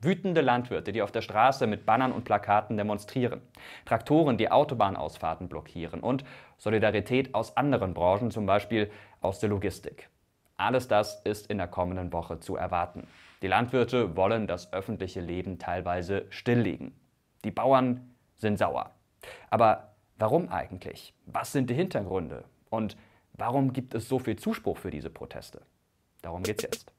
Wütende Landwirte, die auf der Straße mit Bannern und Plakaten demonstrieren, Traktoren, die Autobahnausfahrten blockieren und Solidarität aus anderen Branchen, zum Beispiel aus der Logistik. Alles das ist in der kommenden Woche zu erwarten. Die Landwirte wollen das öffentliche Leben teilweise stilllegen. Die Bauern sind sauer. Aber warum eigentlich? Was sind die Hintergründe? Und warum gibt es so viel Zuspruch für diese Proteste? Darum geht's jetzt.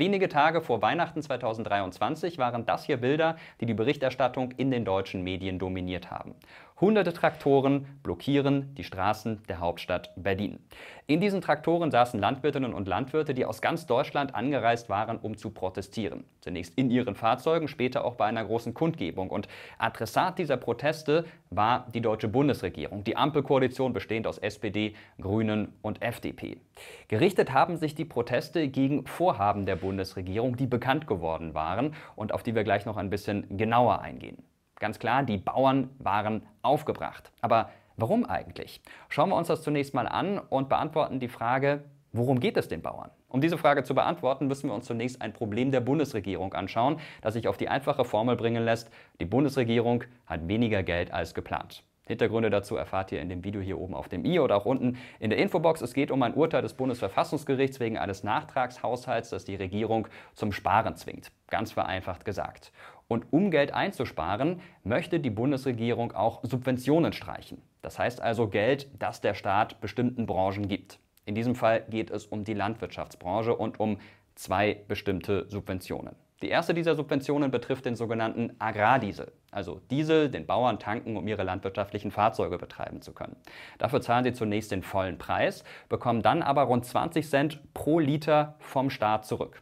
Wenige Tage vor Weihnachten 2023 waren das hier Bilder, die die Berichterstattung in den deutschen Medien dominiert haben. Hunderte Traktoren blockieren die Straßen der Hauptstadt Berlin. In diesen Traktoren saßen Landwirtinnen und Landwirte, die aus ganz Deutschland angereist waren, um zu protestieren. Zunächst in ihren Fahrzeugen, später auch bei einer großen Kundgebung. Und Adressat dieser Proteste war die deutsche Bundesregierung, die Ampelkoalition bestehend aus SPD, Grünen und FDP. Gerichtet haben sich die Proteste gegen Vorhaben der Bundesregierung Bundesregierung, die bekannt geworden waren und auf die wir gleich noch ein bisschen genauer eingehen. Ganz klar, die Bauern waren aufgebracht. Aber warum eigentlich? Schauen wir uns das zunächst mal an und beantworten die Frage, worum geht es den Bauern? Um diese Frage zu beantworten, müssen wir uns zunächst ein Problem der Bundesregierung anschauen, das sich auf die einfache Formel bringen lässt, die Bundesregierung hat weniger Geld als geplant. Hintergründe dazu erfahrt ihr in dem Video hier oben auf dem i oder auch unten in der Infobox. Es geht um ein Urteil des Bundesverfassungsgerichts wegen eines Nachtragshaushalts, das die Regierung zum Sparen zwingt. Ganz vereinfacht gesagt. Und um Geld einzusparen, möchte die Bundesregierung auch Subventionen streichen. Das heißt also Geld, das der Staat bestimmten Branchen gibt. In diesem Fall geht es um die Landwirtschaftsbranche und um zwei bestimmte Subventionen. Die erste dieser Subventionen betrifft den sogenannten Agrardiesel, also Diesel, den Bauern tanken, um ihre landwirtschaftlichen Fahrzeuge betreiben zu können. Dafür zahlen sie zunächst den vollen Preis, bekommen dann aber rund 20 Cent pro Liter vom Staat zurück.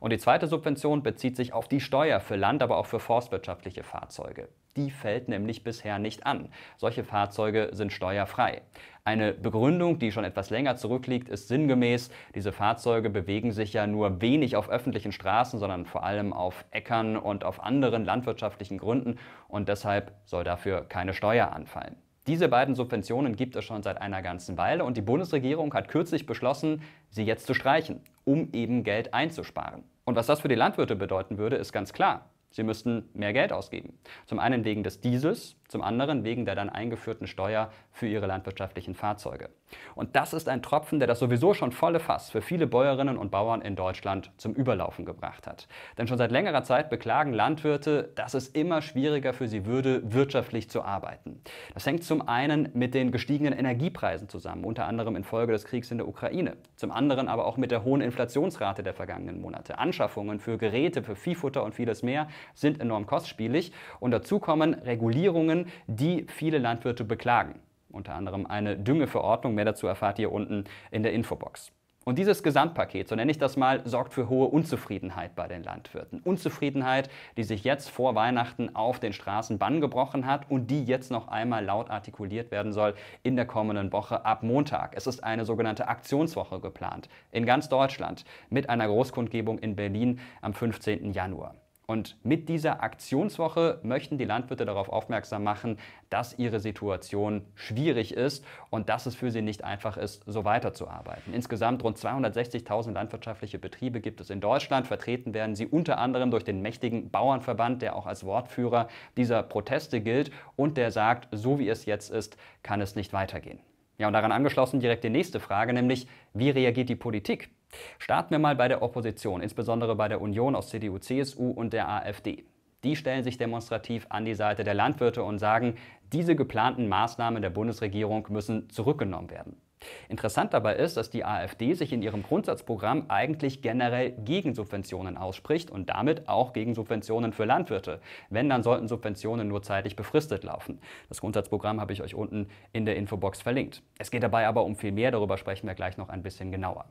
Und die zweite Subvention bezieht sich auf die Steuer für Land, aber auch für forstwirtschaftliche Fahrzeuge die fällt nämlich bisher nicht an. Solche Fahrzeuge sind steuerfrei. Eine Begründung, die schon etwas länger zurückliegt, ist sinngemäß, diese Fahrzeuge bewegen sich ja nur wenig auf öffentlichen Straßen, sondern vor allem auf Äckern und auf anderen landwirtschaftlichen Gründen und deshalb soll dafür keine Steuer anfallen. Diese beiden Subventionen gibt es schon seit einer ganzen Weile und die Bundesregierung hat kürzlich beschlossen, sie jetzt zu streichen, um eben Geld einzusparen. Und was das für die Landwirte bedeuten würde, ist ganz klar. Sie müssten mehr Geld ausgeben. Zum einen wegen des Diesels, zum anderen wegen der dann eingeführten Steuer für ihre landwirtschaftlichen Fahrzeuge. Und das ist ein Tropfen, der das sowieso schon volle Fass für viele Bäuerinnen und Bauern in Deutschland zum Überlaufen gebracht hat. Denn schon seit längerer Zeit beklagen Landwirte, dass es immer schwieriger für sie würde, wirtschaftlich zu arbeiten. Das hängt zum einen mit den gestiegenen Energiepreisen zusammen, unter anderem infolge des Kriegs in der Ukraine, zum anderen aber auch mit der hohen Inflationsrate der vergangenen Monate. Anschaffungen für Geräte, für Viehfutter und vieles mehr sind enorm kostspielig und dazu kommen Regulierungen Verordnungen, die viele Landwirte beklagen. Unter anderem eine Düngeverordnung, mehr dazu erfahrt ihr unten in der Infobox. Und dieses Gesamtpaket, so nenne ich das mal, sorgt für hohe Unzufriedenheit bei den Landwirten. Unzufriedenheit, die sich jetzt vor Weihnachten auf den Straßen Bann gebrochen hat und die jetzt noch einmal laut artikuliert werden soll in der kommenden Woche ab Montag. Es ist eine sogenannte Aktionswoche geplant in ganz Deutschland mit einer Großkundgebung in Berlin am 15. Januar. Und mit dieser Aktionswoche möchten die Landwirte darauf aufmerksam machen, dass ihre Situation schwierig ist und dass es für sie nicht einfach ist, so weiterzuarbeiten. Insgesamt rund 260.000 landwirtschaftliche Betriebe gibt es in Deutschland. Vertreten werden sie unter anderem durch den mächtigen Bauernverband, der auch als Wortführer dieser Proteste gilt und der sagt, so wie es jetzt ist, kann es nicht weitergehen. Ja, und daran angeschlossen direkt die nächste Frage, nämlich wie reagiert die Politik? Starten wir mal bei der Opposition, insbesondere bei der Union aus CDU, CSU und der AfD. Die stellen sich demonstrativ an die Seite der Landwirte und sagen, diese geplanten Maßnahmen der Bundesregierung müssen zurückgenommen werden. Interessant dabei ist, dass die AfD sich in ihrem Grundsatzprogramm eigentlich generell gegen Subventionen ausspricht und damit auch gegen Subventionen für Landwirte. Wenn, dann sollten Subventionen nur zeitlich befristet laufen. Das Grundsatzprogramm habe ich euch unten in der Infobox verlinkt. Es geht dabei aber um viel mehr, darüber sprechen wir gleich noch ein bisschen genauer.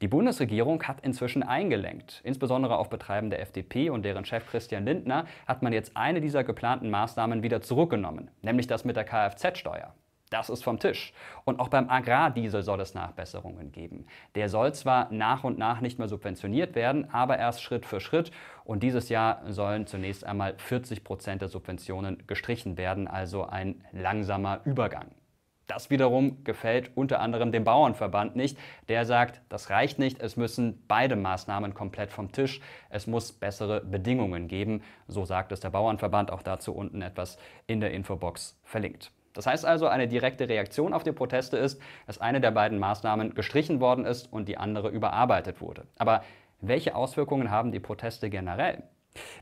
Die Bundesregierung hat inzwischen eingelenkt. Insbesondere auf Betreiben der FDP und deren Chef Christian Lindner hat man jetzt eine dieser geplanten Maßnahmen wieder zurückgenommen, nämlich das mit der Kfz-Steuer. Das ist vom Tisch. Und auch beim Agrardiesel soll es Nachbesserungen geben. Der soll zwar nach und nach nicht mehr subventioniert werden, aber erst Schritt für Schritt. Und dieses Jahr sollen zunächst einmal 40 Prozent der Subventionen gestrichen werden, also ein langsamer Übergang. Das wiederum gefällt unter anderem dem Bauernverband nicht. Der sagt, das reicht nicht, es müssen beide Maßnahmen komplett vom Tisch, es muss bessere Bedingungen geben. So sagt es der Bauernverband, auch dazu unten etwas in der Infobox verlinkt. Das heißt also, eine direkte Reaktion auf die Proteste ist, dass eine der beiden Maßnahmen gestrichen worden ist und die andere überarbeitet wurde. Aber welche Auswirkungen haben die Proteste generell?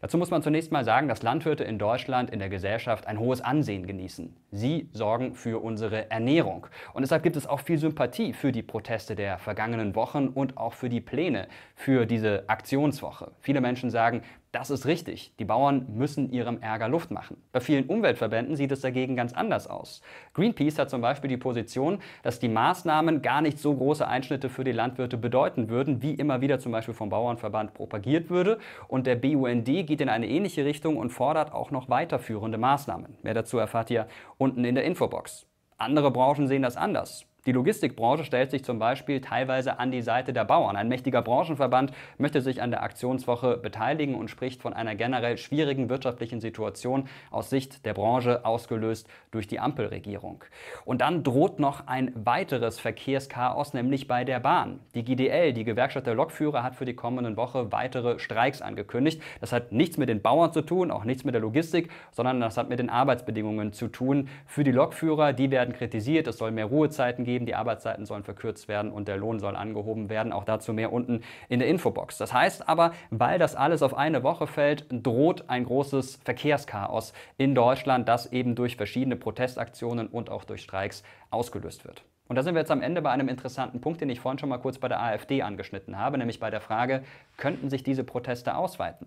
Dazu muss man zunächst mal sagen, dass Landwirte in Deutschland in der Gesellschaft ein hohes Ansehen genießen. Sie sorgen für unsere Ernährung. Und deshalb gibt es auch viel Sympathie für die Proteste der vergangenen Wochen und auch für die Pläne für diese Aktionswoche. Viele Menschen sagen, das ist richtig. Die Bauern müssen ihrem Ärger Luft machen. Bei vielen Umweltverbänden sieht es dagegen ganz anders aus. Greenpeace hat zum Beispiel die Position, dass die Maßnahmen gar nicht so große Einschnitte für die Landwirte bedeuten würden, wie immer wieder zum Beispiel vom Bauernverband propagiert würde. Und der BUND geht in eine ähnliche Richtung und fordert auch noch weiterführende Maßnahmen. Mehr dazu erfahrt ihr unten in der Infobox. Andere Branchen sehen das anders. Die Logistikbranche stellt sich zum Beispiel teilweise an die Seite der Bauern. Ein mächtiger Branchenverband möchte sich an der Aktionswoche beteiligen und spricht von einer generell schwierigen wirtschaftlichen Situation aus Sicht der Branche, ausgelöst durch die Ampelregierung. Und dann droht noch ein weiteres Verkehrschaos, nämlich bei der Bahn. Die GDL, die Gewerkschaft der Lokführer, hat für die kommenden Woche weitere Streiks angekündigt. Das hat nichts mit den Bauern zu tun, auch nichts mit der Logistik, sondern das hat mit den Arbeitsbedingungen zu tun. Für die Lokführer, die werden kritisiert, es soll mehr Ruhezeiten geben gegeben, die Arbeitszeiten sollen verkürzt werden und der Lohn soll angehoben werden. Auch dazu mehr unten in der Infobox. Das heißt aber, weil das alles auf eine Woche fällt, droht ein großes Verkehrschaos in Deutschland, das eben durch verschiedene Protestaktionen und auch durch Streiks ausgelöst wird. Und da sind wir jetzt am Ende bei einem interessanten Punkt, den ich vorhin schon mal kurz bei der AfD angeschnitten habe, nämlich bei der Frage, könnten sich diese Proteste ausweiten?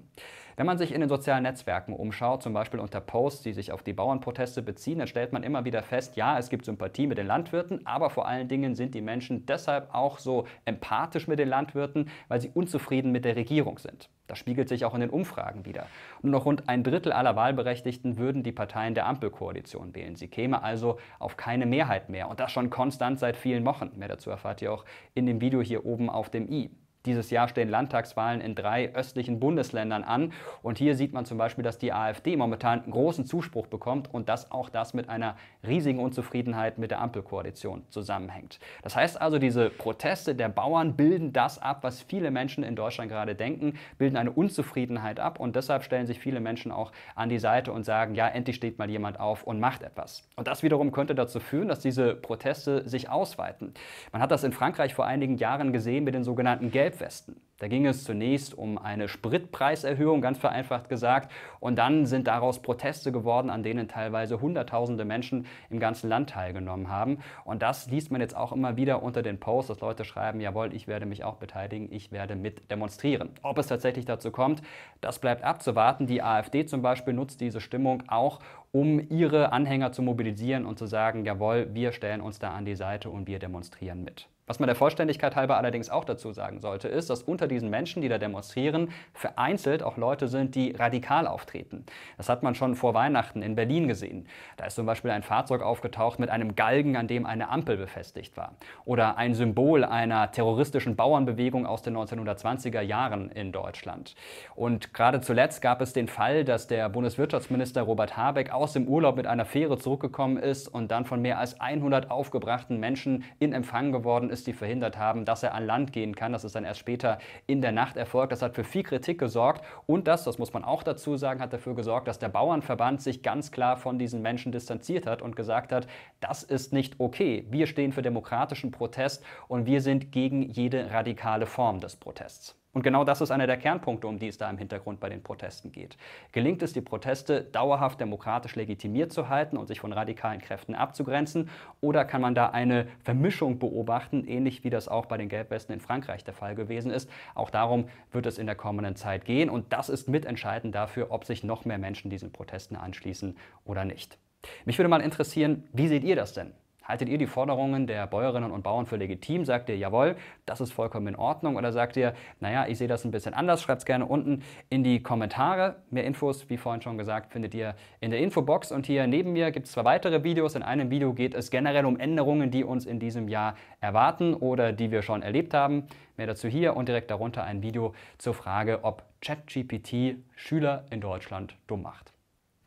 Wenn man sich in den sozialen Netzwerken umschaut, zum Beispiel unter Posts, die sich auf die Bauernproteste beziehen, dann stellt man immer wieder fest, ja, es gibt Sympathie mit den Landwirten, aber vor allen Dingen sind die Menschen deshalb auch so empathisch mit den Landwirten, weil sie unzufrieden mit der Regierung sind. Das spiegelt sich auch in den Umfragen wieder. Nur noch rund ein Drittel aller Wahlberechtigten würden die Parteien der Ampelkoalition wählen. Sie käme also auf keine Mehrheit mehr und das schon konstant seit vielen Wochen. Mehr dazu erfahrt ihr auch in dem Video hier oben auf dem i. Dieses Jahr stehen Landtagswahlen in drei östlichen Bundesländern an. Und hier sieht man zum Beispiel, dass die AfD momentan großen Zuspruch bekommt und dass auch das mit einer riesigen Unzufriedenheit mit der Ampelkoalition zusammenhängt. Das heißt also, diese Proteste der Bauern bilden das ab, was viele Menschen in Deutschland gerade denken, bilden eine Unzufriedenheit ab und deshalb stellen sich viele Menschen auch an die Seite und sagen, ja, endlich steht mal jemand auf und macht etwas. Und das wiederum könnte dazu führen, dass diese Proteste sich ausweiten. Man hat das in Frankreich vor einigen Jahren gesehen mit den sogenannten Gelb Gelbwesten. Da ging es zunächst um eine Spritpreiserhöhung, ganz vereinfacht gesagt, und dann sind daraus Proteste geworden, an denen teilweise Hunderttausende Menschen im ganzen Land teilgenommen haben. Und das liest man jetzt auch immer wieder unter den Posts, dass Leute schreiben, jawohl, ich werde mich auch beteiligen, ich werde mit demonstrieren. Ob es tatsächlich dazu kommt, das bleibt abzuwarten. Die AfD zum Beispiel nutzt diese Stimmung auch, um ihre Anhänger zu mobilisieren und zu sagen, jawohl, wir stellen uns da an die Seite und wir demonstrieren mit. Was man der Vollständigkeit halber allerdings auch dazu sagen sollte, ist, dass unter diesen Menschen, die da demonstrieren, vereinzelt auch Leute sind, die radikal auftreten. Das hat man schon vor Weihnachten in Berlin gesehen. Da ist zum Beispiel ein Fahrzeug aufgetaucht mit einem Galgen, an dem eine Ampel befestigt war. Oder ein Symbol einer terroristischen Bauernbewegung aus den 1920er Jahren in Deutschland. Und gerade zuletzt gab es den Fall, dass der Bundeswirtschaftsminister Robert Habeck aus dem Urlaub mit einer Fähre zurückgekommen ist und dann von mehr als 100 aufgebrachten Menschen in Empfang geworden ist ist, die verhindert haben, dass er an Land gehen kann. Das ist dann erst später in der Nacht erfolgt. Das hat für viel Kritik gesorgt und das, das muss man auch dazu sagen, hat dafür gesorgt, dass der Bauernverband sich ganz klar von diesen Menschen distanziert hat und gesagt hat, das ist nicht okay. Wir stehen für demokratischen Protest und wir sind gegen jede radikale Form des Protests. Und genau das ist einer der Kernpunkte, um die es da im Hintergrund bei den Protesten geht. Gelingt es, die Proteste dauerhaft demokratisch legitimiert zu halten und sich von radikalen Kräften abzugrenzen? Oder kann man da eine Vermischung beobachten, ähnlich wie das auch bei den Gelbwesten in Frankreich der Fall gewesen ist? Auch darum wird es in der kommenden Zeit gehen. Und das ist mitentscheidend dafür, ob sich noch mehr Menschen diesen Protesten anschließen oder nicht. Mich würde mal interessieren, wie seht ihr das denn? Haltet ihr die Forderungen der Bäuerinnen und Bauern für legitim? Sagt ihr, jawohl, das ist vollkommen in Ordnung? Oder sagt ihr, naja, ich sehe das ein bisschen anders? Schreibt es gerne unten in die Kommentare. Mehr Infos, wie vorhin schon gesagt, findet ihr in der Infobox. Und hier neben mir gibt es zwei weitere Videos. In einem Video geht es generell um Änderungen, die uns in diesem Jahr erwarten oder die wir schon erlebt haben. Mehr dazu hier und direkt darunter ein Video zur Frage, ob ChatGPT Schüler in Deutschland dumm macht.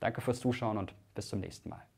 Danke fürs Zuschauen und bis zum nächsten Mal.